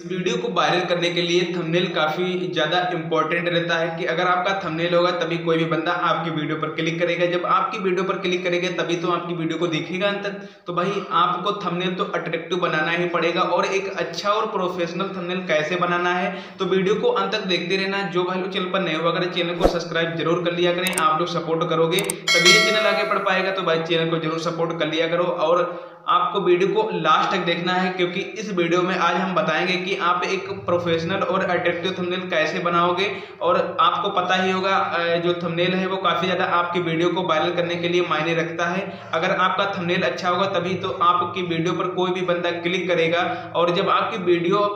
इस वीडियो को वायरल करने के लिए थंबनेल काफ़ी ज़्यादा इंपॉर्टेंट रहता है कि अगर आपका थंबनेल होगा तभी कोई भी बंदा आपकी वीडियो पर क्लिक करेगा जब आपकी वीडियो पर क्लिक करेगा तभी तो आपकी वीडियो को देखेगा अंत तक तो भाई आपको थंबनेल तो अट्रैक्टिव बनाना ही पड़ेगा और एक अच्छा और प्रोफेशनल थंबनेल कैसे बनाना है तो वीडियो को अंत तक देखते रहना जो भाई चैनल पर नए हुआ अगर चैनल को सब्सक्राइब जरूर कर लिया करें आप लोग सपोर्ट करोगे तभी ये चैनल आगे बढ़ पाएगा तो भाई चैनल को जरूर सपोर्ट कर लिया करो और आपको वीडियो को लास्ट तक देखना है क्योंकि इस वीडियो में आज हम बताएंगे कि आप एक प्रोफेशनल और अट्रेक्टिव थंबनेल कैसे बनाओगे और आपको पता ही होगा जो थंबनेल है वो काफ़ी ज़्यादा आपकी वीडियो को वायरल करने के लिए मायने रखता है अगर आपका थंबनेल अच्छा होगा तभी तो आपकी वीडियो पर कोई भी बंदा क्लिक करेगा और जब आपकी वीडियो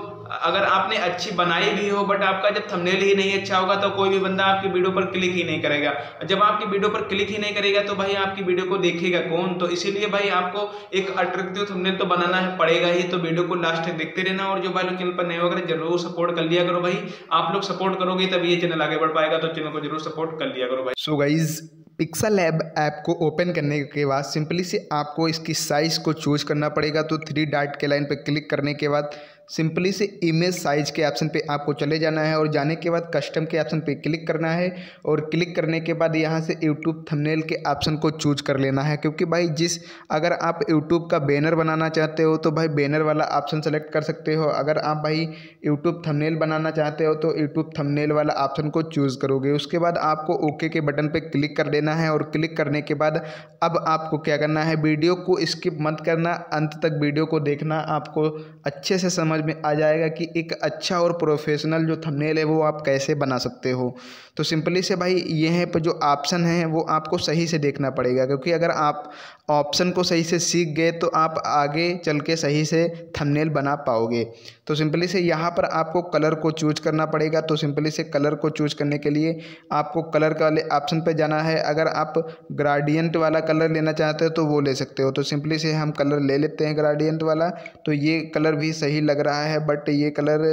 अगर आपने अच्छी बनाई भी हो बट आपका जब थंबनेल ही नहीं अच्छा होगा तो कोई भी बंदा आपकी वीडियो पर क्लिक ही नहीं करेगा जब आपकी वीडियो पर क्लिक ही नहीं करेगा तो भाई आपकी वीडियो को देखेगा कौन तो इसीलिए भाई आपको एक अट्रैक्टिव थंबनेल तो बनाना है पड़ेगा ही तो वीडियो को लास्ट तक देखते रहना और जो भाई लोग चैनल पर नहीं होगा जरूर सपोर्ट कर लिया करो भाई आप लोग सपोर्ट करोगे तभी ये चैनल आगे बढ़ पाएगा तो चैनल को जरूर सपोर्ट कर लिया करो भाई so guys Pixel app app को ओपन करने के बाद सिंपली से आपको इसकी साइज़ को चूज करना पड़ेगा तो थ्री डाट के लाइन पर क्लिक करने के बाद सिंपली से इमेज साइज के ऑप्शन पे आपको चले जाना है और जाने के बाद कस्टम के ऑप्शन पे क्लिक करना है और क्लिक करने के बाद यहाँ से यूट्यूब थंबनेल के ऑप्शन को चूज कर लेना है क्योंकि भाई जिस अगर आप यूट्यूब का बैनर बनाना चाहते हो तो भाई बैनर वाला ऑप्शन सेलेक्ट कर सकते हो अगर आप भाई यूट्यूब थमनेल बनाना चाहते हो तो यूट्यूब थमनेल वाला ऑप्शन को चूज़ करोगे उसके बाद आपको ओके के बटन पर क्लिक कर लेना है और क्लिक करने के बाद अब आपको क्या करना है वीडियो को स्किप मत करना अंत तक वीडियो को देखना आपको अच्छे से समझ समझ में आ जाएगा कि एक अच्छा और प्रोफेशनल जो थंबनेल है वो आप कैसे बना सकते हो तो सिंपली से भाई ये है पर जो ऑप्शन है वो आपको सही से देखना पड़ेगा क्योंकि अगर आप ऑप्शन को सही से सीख गए तो आप आगे चल के सही से थंबनेल बना पाओगे तो सिंपली से यहाँ पर आपको कलर को चूज करना पड़ेगा तो सिंपली से कलर को चूज करने के लिए आपको कलर वाले ऑप्शन पर जाना है अगर आप ग्राडियंट वाला कलर लेना चाहते हो तो वो ले सकते हो तो सिंपली से हम कलर ले लेते हैं ग्राडियंट वाला तो ये कलर भी सही लग रहा है बट ये कलर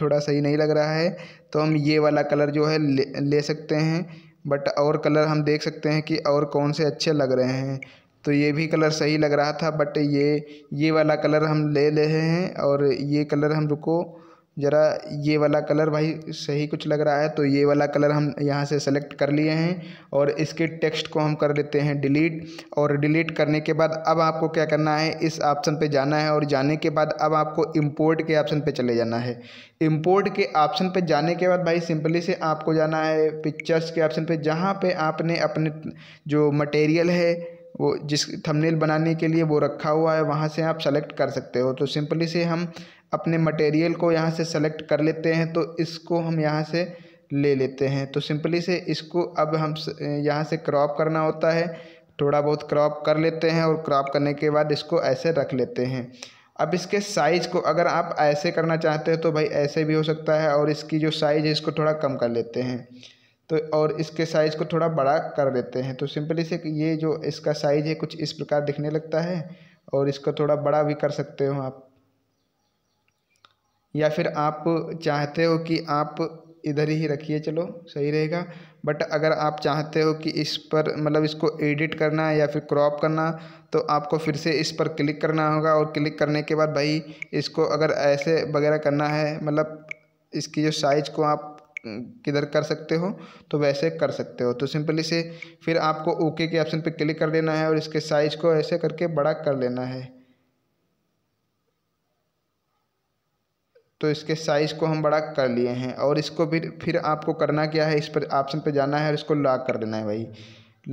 थोड़ा सही नहीं लग रहा है तो हम ये वाला कलर जो है ले, ले सकते हैं बट और कलर हम देख सकते हैं कि और कौन से अच्छे लग रहे हैं तो ये भी कलर सही लग रहा था बट ये ये वाला कलर हम ले रहे हैं और ये कलर हम रुको ज़रा ये वाला कलर भाई सही कुछ लग रहा है तो ये वाला कलर हम यहाँ से सेलेक्ट कर लिए हैं और इसके टेक्स्ट को हम कर लेते हैं डिलीट और डिलीट करने के बाद अब आपको क्या करना है इस ऑप्शन पे जाना है और जाने के बाद अब आपको इम्पोर्ट के ऑप्शन पे चले जाना है इम्पोर्ट के ऑप्शन पे जाने के बाद भाई सिंपली से आपको जाना है पिक्चर्स के ऑप्शन पर जहाँ पर आपने अपने जो मटेरियल है वो जिस थमनेल बनाने के लिए वो रखा हुआ है वहाँ से आप सेलेक्ट कर सकते हो तो सिंपली से हम अपने मटेरियल को यहाँ से सेलेक्ट कर लेते हैं तो इसको हम यहाँ से ले लेते हैं तो सिंपली से इसको अब हम यहाँ से क्रॉप करना होता है थोड़ा बहुत क्रॉप कर लेते हैं और क्रॉप करने के बाद इसको ऐसे रख लेते हैं अब इसके साइज़ को अगर आप ऐसे करना चाहते हो तो भाई ऐसे भी हो सकता है और इसकी जो साइज़ है इसको थोड़ा कम कर लेते हैं तो और इसके साइज़ को थोड़ा बड़ा कर देते हैं तो सिंपली से ये जो इसका साइज़ है कुछ इस प्रकार दिखने लगता है और इसको थोड़ा बड़ा भी कर सकते हो आप या फिर आप चाहते हो कि आप इधर ही रखिए चलो सही रहेगा बट अगर आप चाहते हो कि इस पर मतलब इसको एडिट करना या फिर क्रॉप करना तो आपको फिर से इस पर क्लिक करना होगा और क्लिक करने के बाद भाई इसको अगर ऐसे वगैरह करना है मतलब इसकी जो साइज़ को आप किधर कर सकते हो तो वैसे कर सकते हो तो सिंपली से फिर आपको ओके के ऑप्शन पर क्लिक कर देना है और इसके साइज़ को ऐसे करके बड़ा कर लेना है तो इसके साइज़ को हम बड़ा कर लिए हैं और इसको भी फिर आपको करना क्या है इस पर ऑप्शन पर जाना है और इसको लॉक कर देना है भाई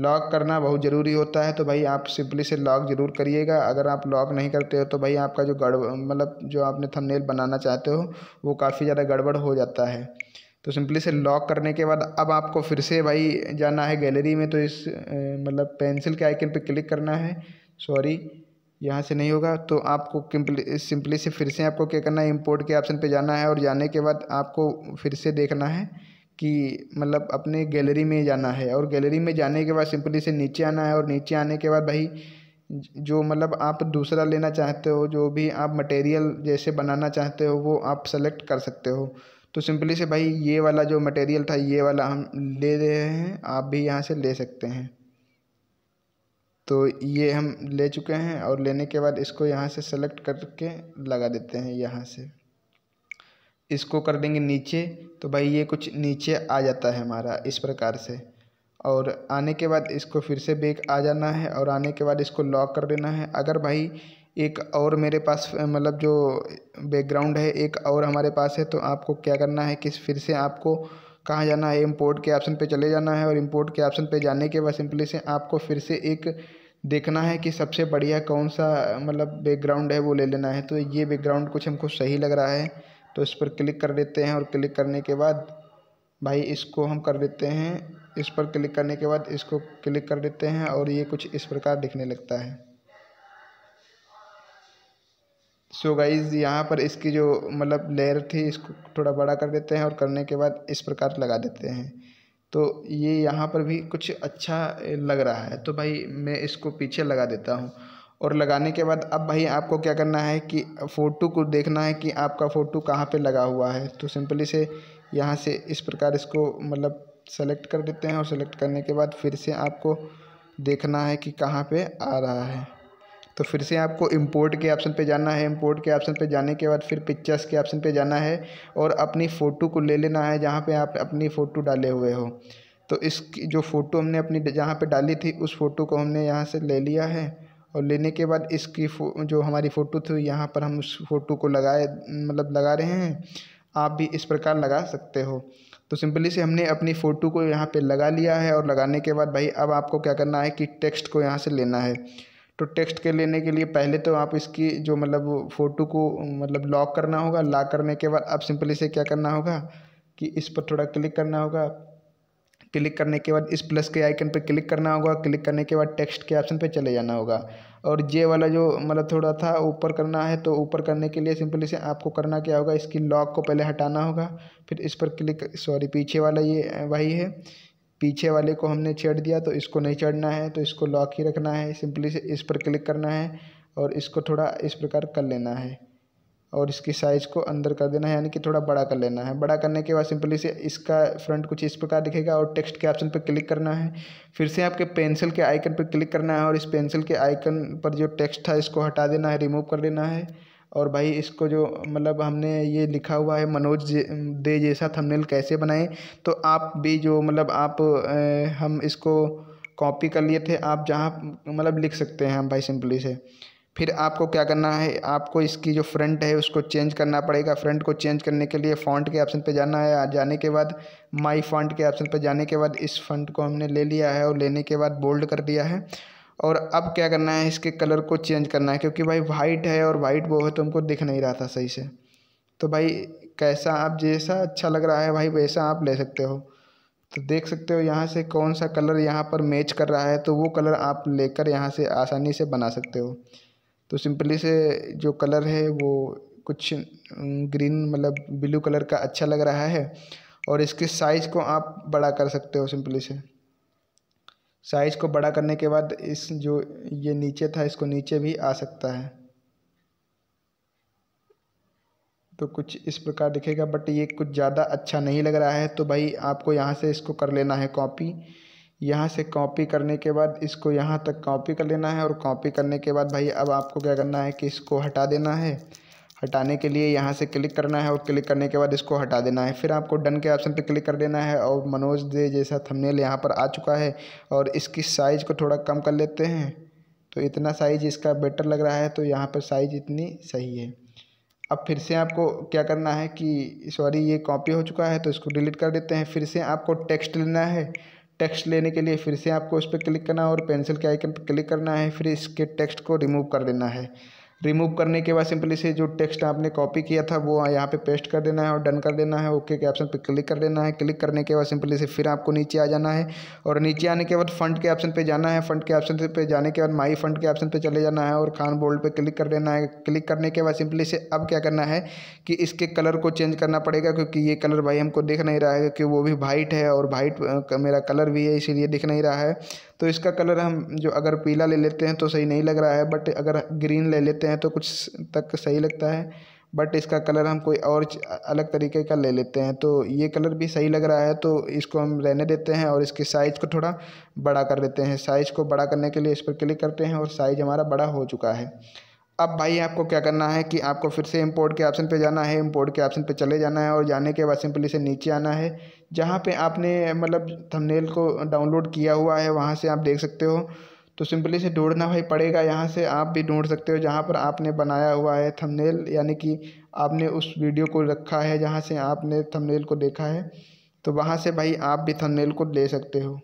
लॉक करना बहुत ज़रूरी होता है तो भाई आप सिंपली से लॉक ज़रूर करिएगा अगर आप लॉक नहीं करते हो तो भाई आपका जो गड़बड़ मतलब जो आपने थंबनेल बनाना चाहते हो वो काफ़ी ज़्यादा गड़बड़ हो जाता है तो सिंपली से लॉक करने के बाद अब आपको फिर से भाई जाना है गैलरी में तो इस मतलब पेंसिल के आइकन पर क्लिक करना है सॉरी यहाँ से नहीं होगा तो आपको सिंपली से फिर से आपको क्या करना है इम्पोर्ट के ऑप्शन पे जाना है और जाने के बाद आपको फिर से देखना है कि मतलब अपने गैलरी में जाना है और गैलरी में जाने के बाद सिंपली से नीचे आना है और नीचे आने के बाद भाई जो मतलब आप दूसरा लेना चाहते हो जो भी आप मटेरियल जैसे बनाना चाहते हो वो आप सेलेक्ट कर सकते हो तो सिंपली से भाई ये वाला जो मटेरियल था ये वाला हम ले रहे हैं आप भी यहाँ से ले सकते हैं तो ये हम ले चुके हैं और लेने के बाद इसको यहाँ से सेलेक्ट करके लगा देते हैं यहाँ से इसको कर देंगे नीचे तो भाई ये कुछ नीचे आ जाता है हमारा इस प्रकार से और आने के बाद इसको फिर से बेक आ जाना है और आने के बाद इसको लॉक कर देना है अगर भाई एक और मेरे पास मतलब जो बैकग्राउंड है एक और हमारे पास है तो आपको क्या करना है कि फिर से आपको कहाँ जाना है इम्पोर्ट के ऑप्शन पे चले जाना है और इम्पोर्ट के ऑप्शन पे जाने के बाद सिंपली से आपको फिर से एक देखना है कि सबसे बढ़िया कौन सा मतलब बैकग्राउंड है वो ले लेना है तो ये बैकग्राउंड कुछ हमको सही लग रहा है तो इस पर क्लिक कर देते हैं और क्लिक करने के बाद भाई इसको हम कर देते हैं इस पर क्लिक करने के बाद इसको क्लिक कर देते हैं और ये कुछ इस प्रकार दिखने लगता है सो गाइज यहाँ पर इसकी जो मतलब लेयर थी इसको थोड़ा बड़ा कर देते हैं और करने के बाद इस प्रकार लगा देते हैं तो ये यहाँ पर भी कुछ अच्छा लग रहा है तो भाई मैं इसको पीछे लगा देता हूँ और लगाने के बाद अब भाई आपको क्या करना है कि फ़ोटो को देखना है कि आपका फ़ोटो कहाँ पे लगा हुआ है तो सिंपली से यहाँ से इस प्रकार इसको मतलब सेलेक्ट कर देते हैं और सेलेक्ट करने के बाद फिर से आपको देखना है कि कहाँ पे आ रहा है तो फिर से आपको इंपोर्ट के ऑप्शन पे जाना है इंपोर्ट के ऑप्शन पे जाने के बाद फिर पिक्चर्स के ऑप्शन पे जाना है और अपनी फ़ोटो को ले लेना है जहाँ पे आप अपनी फ़ोटो डाले हुए हो तो इस जो फ़ोटो हमने अपनी जहाँ पे डाली थी उस फ़ोटो को हमने यहाँ से ले लिया है और लेने के बाद इसकी जो हमारी फ़ोटो थी यहाँ पर हम उस फ़ोटो को लगाए मतलब लगा रहे हैं आप भी इस प्रकार लगा सकते हो तो सिंपली से हमने अपनी फ़ोटो को यहाँ पे लगा लिया है और लगाने के बाद भाई अब आपको क्या करना है कि टेक्स्ट को यहाँ से लेना है तो टेक्स्ट के लेने के लिए पहले तो आप इसकी जो मतलब फ़ोटो को मतलब लॉक करना होगा लॉक करने के बाद आप सिंपली से क्या करना होगा कि इस पर थोड़ा क्लिक करना होगा क्लिक करने के बाद इस प्लस के आइकन पर क्लिक करना होगा क्लिक करने के बाद टेक्स्ट के ऑप्शन पर चले जाना होगा और जे वाला जो मतलब थोड़ा था ऊपर करना है तो ऊपर करने के लिए सिंपली से आपको करना क्या होगा इसकी लॉक को पहले हटाना होगा फिर इस पर क्लिक सॉरी पीछे वाला ये वही है पीछे वाले को हमने छेड़ दिया तो इसको नहीं चढ़ना है तो इसको लॉक ही रखना है सिंपली से इस पर क्लिक करना है और इसको थोड़ा इस प्रकार कर लेना है और इसकी साइज़ को अंदर कर देना है यानी कि थोड़ा बड़ा कर लेना है बड़ा करने के बाद सिंपली से इसका फ्रंट कुछ इस प्रकार दिखेगा और टेक्स्ट के ऑप्शन पर क्लिक करना है फिर से आपके पेंसिल के आइकन पर क्लिक करना है और इस पेंसिल के आइकन पर जो टेक्स्ट था इसको हटा देना है रिमूव कर लेना है और भाई इसको जो मतलब हमने ये लिखा हुआ है मनोज दे जैसा थंबनेल कैसे बनाएं तो आप भी जो मतलब आप हम इसको कॉपी कर लिए थे आप जहाँ मतलब लिख सकते हैं हम भाई सिंपली से फिर आपको क्या करना है आपको इसकी जो फ्रंट है उसको चेंज करना पड़ेगा फ्रंट को चेंज करने के लिए फ़ॉन्ट के ऑप्शन पे जाना है जाने के बाद माई फॉन्ट के ऑप्शन पे जाने के बाद इस फंट को हमने ले लिया है और लेने के बाद बोल्ड कर दिया है और अब क्या करना है इसके कलर को चेंज करना है क्योंकि भाई वाइट है और वाइट वो है तो हमको दिख नहीं रहा था सही से तो भाई कैसा आप जैसा अच्छा लग रहा है भाई वैसा आप ले सकते हो तो देख सकते हो यहाँ से कौन सा कलर यहाँ पर मैच कर रहा है तो वो कलर आप लेकर यहाँ से आसानी से बना सकते हो तो सिंपली से जो कलर है वो कुछ ग्रीन मतलब ब्लू कलर का अच्छा लग रहा है और इसके साइज़ को आप बड़ा कर सकते हो सिंपली से साइज़ को बड़ा करने के बाद इस जो ये नीचे था इसको नीचे भी आ सकता है तो कुछ इस प्रकार दिखेगा बट ये कुछ ज़्यादा अच्छा नहीं लग रहा है तो भाई आपको यहाँ से इसको कर लेना है कॉपी यहाँ से कॉपी करने के बाद इसको यहाँ तक कॉपी कर लेना है और कॉपी करने के बाद भाई अब आपको क्या करना है कि इसको हटा देना है हटाने के लिए यहाँ से क्लिक करना है और क्लिक करने के बाद इसको हटा देना है फिर आपको डन के ऑप्शन पर क्लिक कर देना है और मनोज दे जैसा थंबनेल यहाँ पर आ चुका है और इसकी साइज़ को थोड़ा कम कर लेते हैं तो इतना साइज़ इसका बेटर लग रहा है तो यहाँ पर साइज़ इतनी सही है अब फिर से आपको क्या करना है कि सॉरी ये कॉपी हो चुका है तो इसको डिलीट कर देते हैं फिर से आपको टेक्स्ट लेना है टेक्स्ट लेने के लिए फिर से आपको उस पर क्लिक करना है और पेंसिल के आइकन पर क्लिक करना है फिर इसके टेक्स्ट को रिमूव कर देना है रिमूव करने के बाद सिंपली से जो टेक्स्ट आपने कॉपी किया था वो यहाँ पे पेस्ट कर देना है और डन कर देना है ओके के ऑप्शन पे क्लिक कर देना है क्लिक करने के बाद सिंपली से फिर आपको नीचे आ जाना है और नीचे आने के बाद फंड के ऑप्शन पे जाना है फंड के ऑप्शन पे जाने के बाद माई फंड के ऑप्शन पे चले जाना है और खान बोल्ड पर क्लिक कर देना है क्लिक करने के बाद सिंपली से अब क्या करना है कि इसके कलर को चेंज करना पड़ेगा क्योंकि ये कलर भाई हमको दिख नहीं रहा है क्योंकि वो भी वाइट है और वाइट मेरा कलर भी है इसीलिए दिख नहीं रहा है तो इसका कलर हम जो अगर पीला ले लेते हैं तो सही नहीं लग रहा है बट अगर ग्रीन ले लेते हैं तो कुछ तक सही लगता है बट इसका कलर हम कोई और अलग तरीके का ले लेते हैं तो ये कलर भी सही लग रहा है तो इसको हम रहने देते हैं और इसके साइज़ को थोड़ा बड़ा कर देते हैं साइज़ को बड़ा करने के लिए इस पर क्लिक करते हैं और साइज़ हमारा बड़ा हो चुका है अब भाई आपको क्या करना है कि आपको फिर से इंपोर्ट के ऑप्शन पे जाना है इंपोर्ट के ऑप्शन पे चले जाना है और जाने के बाद सिंपली से नीचे आना है जहाँ पे आपने मतलब थंबनेल को डाउनलोड किया हुआ है वहाँ से आप देख सकते हो तो सिंपली से ढूंढना भाई पड़ेगा यहाँ से आप भी ढूंढ सकते हो जहाँ पर आपने बनाया हुआ है थंबनेल यानी कि आपने उस वीडियो को रखा है जहाँ से आपने थंबनेल को देखा है तो वहाँ से भाई आप भी थंबनेल को ले सकते हो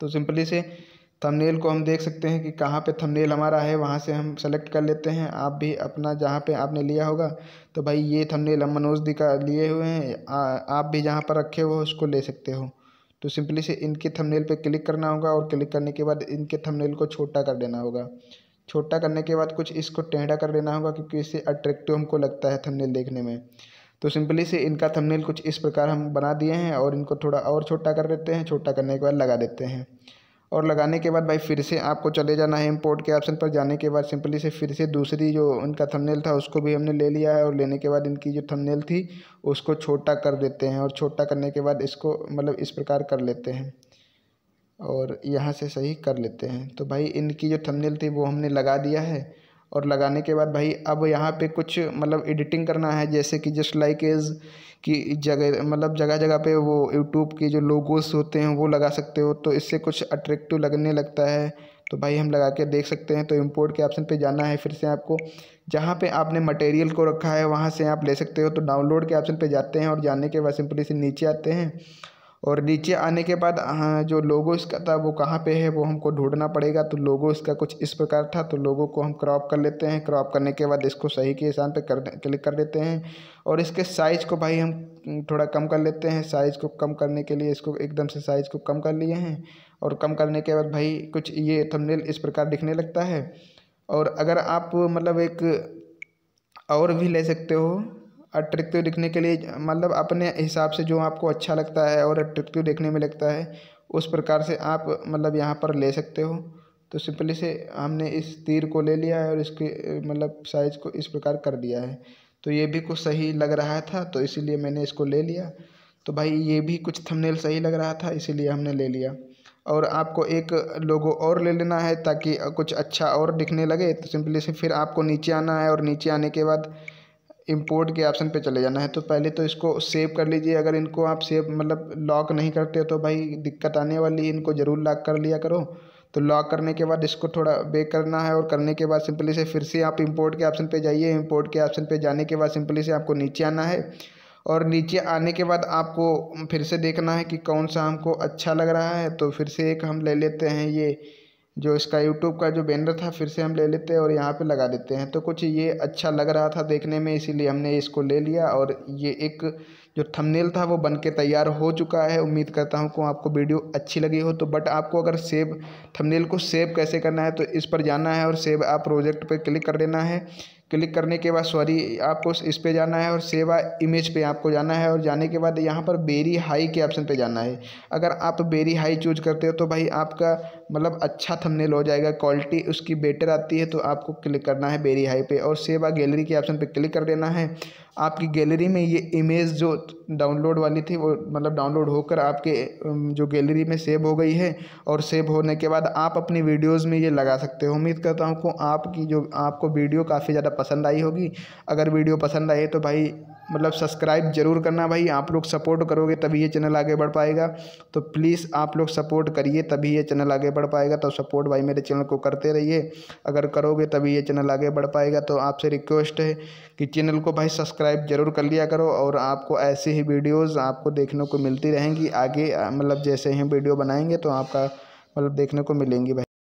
तो सिंपली से थंबनेल को हम देख सकते हैं कि कहाँ पे थंबनेल हमारा है वहाँ से हम सेलेक्ट कर लेते हैं आप भी अपना जहाँ पे आपने लिया होगा तो भाई ये थंबनेल हम मनोज दी का लिए हुए हैं आप भी जहाँ पर रखे हो उसको ले सकते हो तो सिंपली से इनके थंबनेल पे क्लिक करना होगा और क्लिक करने के बाद इनके थंबनेल को छोटा कर देना होगा छोटा करने के बाद कुछ इसको टेढ़ा कर देना होगा क्योंकि इससे अट्रैक्टिव हमको लगता है थंबनेल देखने में तो सिंपली से इनका थंबनेल कुछ इस प्रकार हम बना दिए हैं और इनको थोड़ा और छोटा कर देते हैं छोटा करने के बाद लगा देते हैं और लगाने के बाद भाई फिर से आपको चले जाना है इम्पोर्ट के ऑप्शन पर जाने के बाद सिंपली से फिर से दूसरी जो इनका थंबनेल था उसको भी हमने ले लिया है और लेने के बाद इनकी जो थंबनेल थी उसको छोटा कर देते हैं और छोटा करने के बाद इसको मतलब इस प्रकार कर लेते हैं और यहाँ से सही कर लेते हैं तो भाई इनकी जो थंबनेल थी वो हमने लगा दिया है और लगाने के बाद भाई अब यहाँ पे कुछ मतलब एडिटिंग करना है जैसे कि जस्ट लाइक एज की जगह मतलब जगह जगह पे वो यूट्यूब के जो लोगोस होते हैं वो लगा सकते हो तो इससे कुछ अट्रैक्टिव लगने लगता है तो भाई हम लगा के देख सकते हैं तो इम्पोर्ट के ऑप्शन पे जाना है फिर से आपको जहाँ पे आपने मटेरियल को रखा है वहाँ से आप ले सकते हो तो डाउनलोड के ऑप्शन पे जाते हैं और जाने के बाद सिंपली से नीचे आते हैं और नीचे आने के बाद हाँ जो लोगो इसका था वो कहाँ पे है वो हमको ढूंढना पड़ेगा तो लोगो इसका कुछ इस प्रकार था तो लोगों को हम क्रॉप कर लेते हैं क्रॉप करने के बाद इसको सही के निशान पे कर क्लिक कर लेते हैं और इसके साइज़ को भाई हम थोड़ा कम कर लेते हैं साइज़ को कम करने के लिए इसको एकदम से साइज़ को कम कर लिए हैं और कम करने के बाद भाई कुछ ये थंबनेल इस प्रकार दिखने लगता है और अगर आप मतलब एक और भी ले सकते हो अट्रैक्टिव दिखने के लिए मतलब अपने हिसाब से जो आपको अच्छा लगता है और अट्रैक्टिव देखने में लगता है उस प्रकार से आप मतलब यहाँ पर ले सकते हो तो सिंपली से हमने इस तीर को ले लिया है और इसके मतलब साइज़ को इस प्रकार कर दिया है तो ये भी कुछ सही लग रहा था तो इसीलिए मैंने इसको ले लिया तो भाई ये भी कुछ थंबनेल सही लग रहा था इसीलिए हमने ले लिया और आपको एक लोगो और ले लेना है ताकि कुछ अच्छा और दिखने लगे तो सिंपली से फिर आपको नीचे आना है और नीचे आने के बाद इम्पोर्ट के ऑप्शन पे चले जाना है तो पहले तो इसको सेव कर लीजिए अगर इनको आप सेव मतलब लॉक नहीं करते तो भाई दिक्कत आने वाली है इनको ज़रूर लॉक कर लिया करो तो लॉक करने के बाद इसको थोड़ा बेक करना है और करने के बाद सिंपली से फिर से आप इंपोर्ट के ऑप्शन पे जाइए इंपोर्ट के ऑप्शन पे जाने के बाद सिंपली से आपको नीचे आना है और नीचे आने के बाद आपको फिर से देखना है कि कौन सा हमको अच्छा लग रहा है तो फिर से एक हम ले लेते हैं ये जो इसका यूट्यूब का जो बैनर था फिर से हम ले लेते हैं और यहाँ पे लगा देते हैं तो कुछ ये अच्छा लग रहा था देखने में इसीलिए हमने इसको ले लिया और ये एक जो थंबनेल था वो बनके तैयार हो चुका है उम्मीद करता हूँ कि आपको वीडियो अच्छी लगी हो तो बट आपको अगर सेव थंबनेल को सेव कैसे करना है तो इस पर जाना है और सेव आप प्रोजेक्ट पर क्लिक कर देना है क्लिक करने के बाद सॉरी आपको इस पे जाना है और सेवा इमेज पे आपको जाना है और जाने के बाद यहाँ पर बेरी हाई के ऑप्शन पे जाना है अगर आप बेरी हाई चूज करते हो तो भाई आपका मतलब अच्छा थंबनेल हो जाएगा क्वालिटी उसकी बेटर आती है तो आपको क्लिक करना है बेरी हाई पे और सेवा गैलरी के ऑप्शन पर क्लिक कर देना है आपकी गैलरी में ये इमेज जो डाउनलोड वाली थी वो मतलब डाउनलोड होकर आपके जो गैलरी में सेव हो गई है और सेव होने के बाद आप अपनी वीडियोस में ये लगा सकते हो उम्मीद करता हूँ आपकी जो आपको वीडियो काफ़ी ज़्यादा पसंद आई होगी अगर वीडियो पसंद आई तो भाई मतलब सब्सक्राइब जरूर करना भाई आप लोग सपोर्ट करोगे तभी ये चैनल आगे बढ़ पाएगा तो प्लीज़ आप लोग सपोर्ट करिए तभी ये चैनल आगे बढ़ पाएगा तो सपोर्ट भाई मेरे चैनल को करते रहिए अगर करोगे तभी ये चैनल आगे बढ़ पाएगा तो आपसे रिक्वेस्ट है कि चैनल को भाई सब्सक्राइब जरूर कर लिया करो और आपको ऐसे ही वीडियोज़ आपको देखने को मिलती रहेंगी आगे मतलब जैसे ही वीडियो बनाएंगे तो आपका मतलब देखने को मिलेंगी भाई